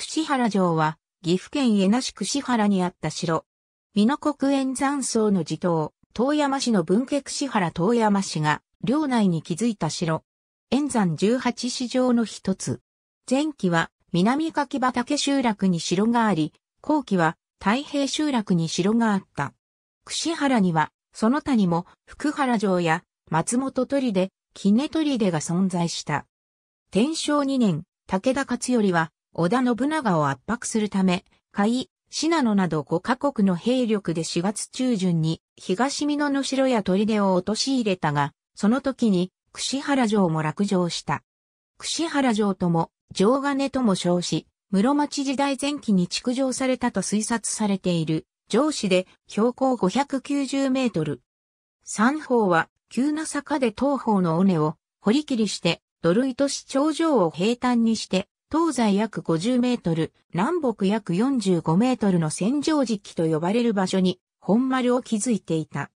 串原城は、岐阜県江那市串原にあった城。美濃国縁山荘の地頭、遠山市の文家串原遠山市が、領内に築いた城。縁山十八市城の一つ。前期は、南柿畑集落に城があり、後期は、太平集落に城があった。串原には、その他にも、福原城や、松本砦、杵砦が存在した。天正2年、武田勝頼は、織田信長を圧迫するため、甲斐、信濃など5カ国の兵力で4月中旬に東美濃の城や砦を落とし入れたが、その時に串原城も落城した。串原城とも城金とも称し、室町時代前期に築城されたと推察されている城市で標高590メートル。三方は急な坂で東方の尾根を掘り切りして土塁とし頂上を平坦にして東西約50メートル、南北約45メートルの戦場時期と呼ばれる場所に本丸を築いていた。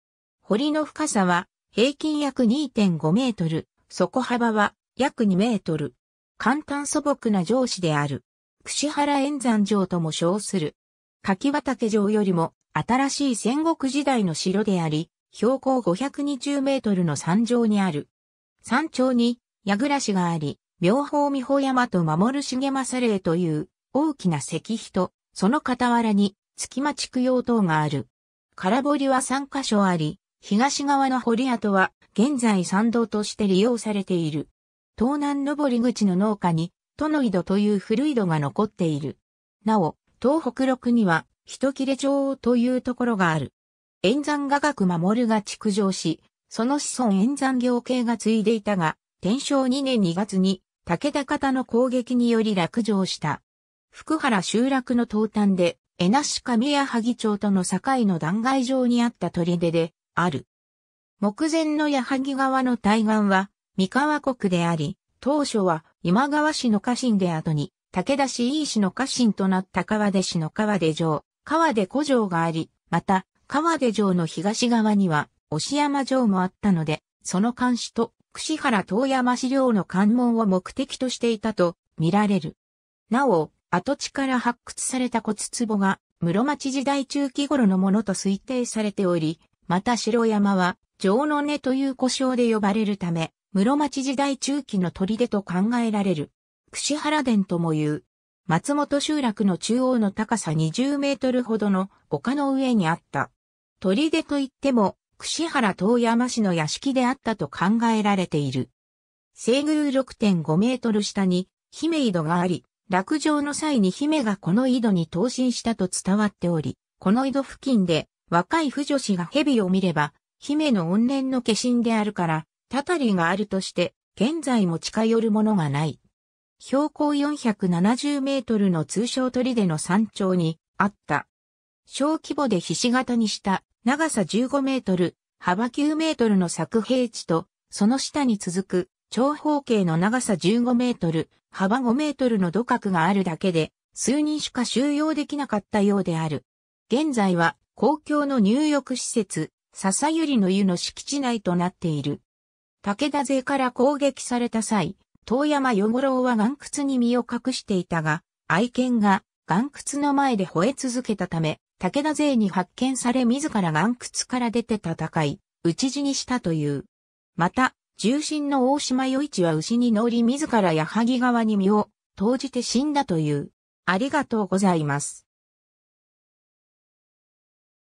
堀の深さは平均約2.5メートル、底幅は約2メートル。簡単素朴な城市である。櫛原円山城とも称する。柿畑城よりも新しい戦国時代の城であり、標高520メートルの山上にある。山頂に矢倉市があり、妙法美穂山と守重政霊という大きな石碑と、その傍らに月間畜養等がある。空堀は3カ所あり、東側の堀跡は現在参道として利用されている。東南上り口の農家に、都の井戸という古井戸が残っている。なお、東北六には、人切れ町というところがある。円山雅楽守が築城し、その子孫円山行系が継いでいたが、天正2年2月に武田方の攻撃により落城した。福原集落の東端で、江那市上矢萩町との境の断崖上にあった砦で、ある。目前の矢作川の対岸は、三河国であり、当初は今川氏の家臣で後に、武田氏井氏の家臣となった川出氏の川出城、川出古城があり、また、川出城の東側には、押山城もあったので、その監視と串原遠山資料の関門を目的としていたと見られる。なお、跡地から発掘された骨壺が室町時代中期頃のものと推定されており、また城山は、城の根という故障で呼ばれるため、室町時代中期の砦と考えられる。串原殿とも言う。松本集落の中央の高さ20メートルほどの丘の上にあった。砦といっても、串原遠山市の屋敷であったと考えられている。西宮6.5メートル下に姫井戸があり、落城の際に姫がこの井戸に投身したと伝わっており、この井戸付近で若い婦女子が蛇を見れば、姫の怨念の化身であるから、たたりがあるとして、現在も近寄るものがない。標高470メートルの通称砦の山頂にあった。小規模で菱形にした長さ15メートル、幅9メートルの作平地と、その下に続く長方形の長さ15メートル、幅5メートルの土角があるだけで、数人しか収容できなかったようである。現在は公共の入浴施設、笹百合の湯の敷地内となっている。武田勢から攻撃された際、遠山与五郎は岩窟に身を隠していたが、愛犬が岩窟の前で吠え続けたため、武田勢に発見され自ら岩窟から出て戦い、討ち死にしたという。また、重臣の大島与一は牛に乗り自ら矢作川に身を投じて死んだという。ありがとうございます。